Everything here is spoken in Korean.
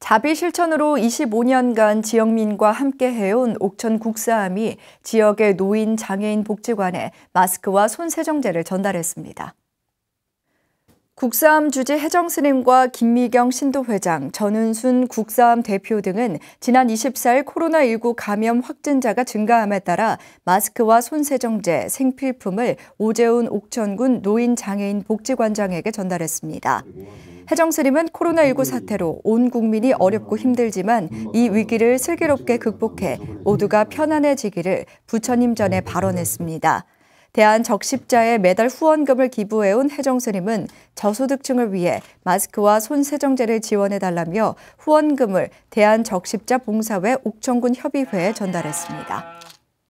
자비 실천으로 25년간 지역민과 함께 해온 옥천 국사함이 지역의 노인 장애인 복지관에 마스크와 손세정제를 전달했습니다. 국사함 주지 해정 스님과 김미경 신도회장, 전은순 국사함 대표 등은 지난 24일 코로나19 감염 확진자가 증가함에 따라 마스크와 손세정제, 생필품을 오재훈 옥천군 노인장애인 복지관장에게 전달했습니다. 해정스님은 코로나19 음. 사태로 온 국민이 어렵고 음. 힘들지만 이 음. 위기를 슬기롭게 극복해 모두가 편안해지기를 부처님 전에 발언했습니다. 대한 적십자에 매달 후원금을 기부해온 해정스님은 저소득층을 위해 마스크와 손세정제를 지원해달라며 후원금을 대한 적십자 봉사회 옥천군 협의회에 전달했습니다.